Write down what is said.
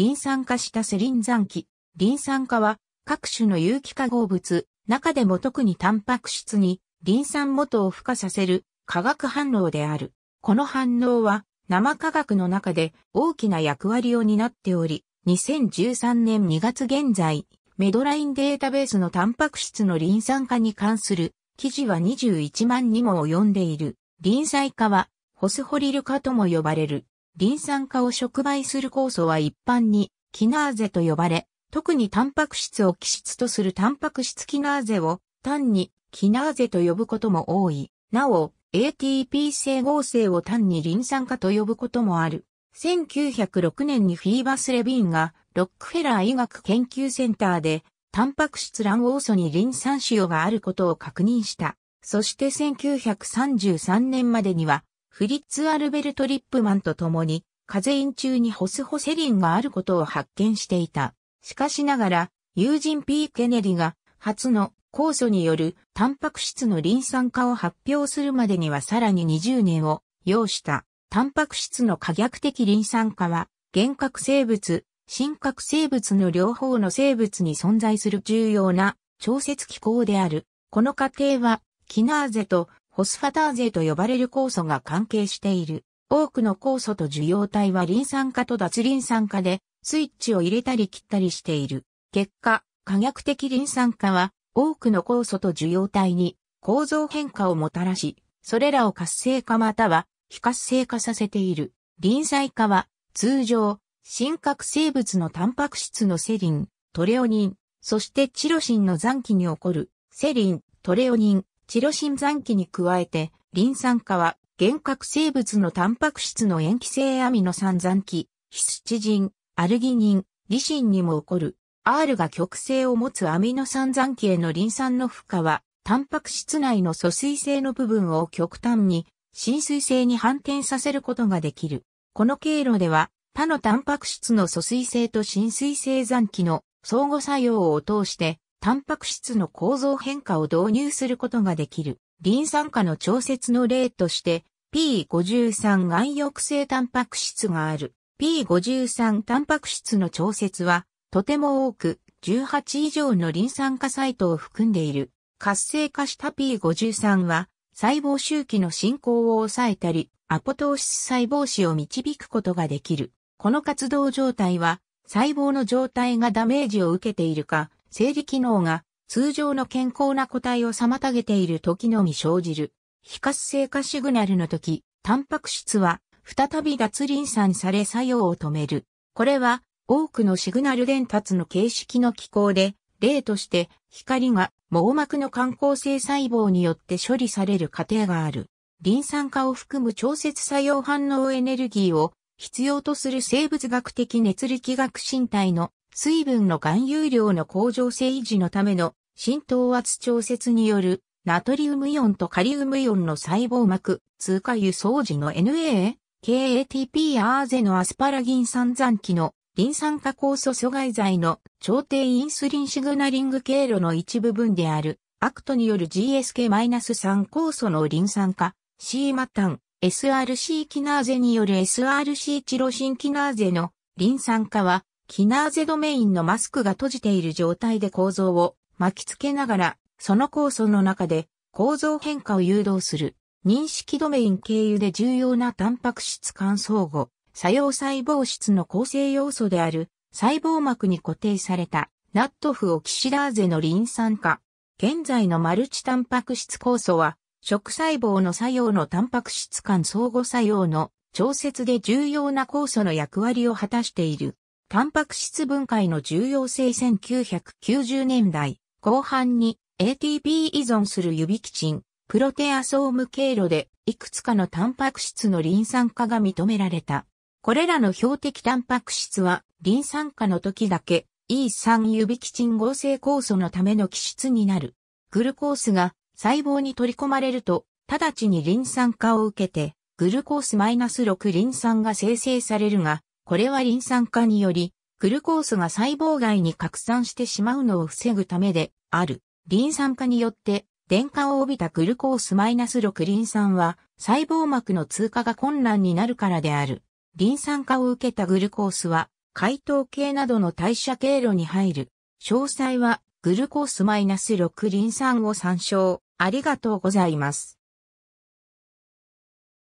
リン酸化したセリン酸機。リン酸化は各種の有機化合物、中でも特にタンパク質にリン酸元を付加させる化学反応である。この反応は生化学の中で大きな役割を担っており、2013年2月現在、メドラインデータベースのタンパク質のリン酸化に関する記事は21万にも及んでいる。リン酸化はホスホリル化とも呼ばれる。リン酸化を触媒する酵素は一般にキナーゼと呼ばれ、特にタンパク質を基質とするタンパク質キナーゼを単にキナーゼと呼ぶことも多い。なお、ATP 整合性を単にリン酸化と呼ぶこともある。1906年にフィーバス・レビンがロックフェラー医学研究センターでタンパク質卵黄素にリン酸腫瘍があることを確認した。そして1933年までにはフリッツ・アルベルト・リップマンと共に、カゼイン中にホスホセリンがあることを発見していた。しかしながら、友人 P. ケネディが、初の酵素によるタンパク質のリン酸化を発表するまでにはさらに20年を要した。タンパク質の可逆的リン酸化は、原核生物、真核生物の両方の生物に存在する重要な調節機構である。この過程は、キナーゼとホスファターゼと呼ばれる酵素が関係している。多くの酵素と受容体はリン酸化と脱リン酸化で、スイッチを入れたり切ったりしている。結果、化学的リン酸化は、多くの酵素と受容体に構造変化をもたらし、それらを活性化または非活性化させている。リン細化は、通常、真核生物のタンパク質のセリン、トレオニン、そしてチロシンの残機に起こる、セリン、トレオニン、チロシン残基に加えて、リン酸化は、原核生物のタンパク質の塩基性アミノ酸残機、ヒスチジン、アルギニン、リシンにも起こる。R が極性を持つアミノ酸残機へのリン酸の負荷は、タンパク質内の疎水性の部分を極端に、浸水性に反転させることができる。この経路では、他のタンパク質の疎水性と浸水性残機の相互作用を通して、タンパク質の構造変化を導入することができる、リン酸化の調節の例として、P53 外抑性タンパク質がある。P53 タンパク質の調節は、とても多く、18以上のリン酸化サイトを含んでいる。活性化した P53 は、細胞周期の進行を抑えたり、アポトーシス細胞死を導くことができる。この活動状態は、細胞の状態がダメージを受けているか、生理機能が通常の健康な個体を妨げている時のみ生じる。非活性化シグナルの時、タンパク質は再び脱輪散され作用を止める。これは多くのシグナル伝達の形式の機構で、例として光が網膜の感光性細胞によって処理される過程がある。リン酸化を含む調節作用反応エネルギーを必要とする生物学的熱力学身体の水分の含有量の向上性維持のための浸透圧調節によるナトリウムイオンとカリウムイオンの細胞膜通過輸送時の NAA、KATP r z ゼのアスパラギン酸残機のリン酸化酵素阻害剤の超低インスリンシグナリング経路の一部分であるアクトによる GSK-3 酵素のリン酸化 C マタン SRC キナーゼによる SRC チロシンキナーゼのリン酸化はキナーゼドメインのマスクが閉じている状態で構造を巻きつけながら、その酵素の中で構造変化を誘導する認識ドメイン経由で重要なタンパク質間相互、作用細胞質の構成要素である細胞膜に固定されたナットフオキシラーゼのリン酸化。現在のマルチタンパク質酵素は食細胞の作用のタンパク質間相互作用の調節で重要な酵素の役割を果たしている。タンパク質分解の重要性1990年代後半に ATP 依存する指キチン、プロテアソーム経路でいくつかのタンパク質のリン酸化が認められた。これらの標的タンパク質はリン酸化の時だけ E3 指キチン合成酵素のための基質になる。グルコースが細胞に取り込まれると直ちにリン酸化を受けてグルコース -6 リン酸が生成されるがこれはリン酸化により、グルコースが細胞外に拡散してしまうのを防ぐためである。リン酸化によって、電荷を帯びたグルコースマイナス -6 リン酸は、細胞膜の通過が困難になるからである。リン酸化を受けたグルコースは、解糖系などの代謝経路に入る。詳細は、グルコース -6 リン酸を参照。ありがとうございます。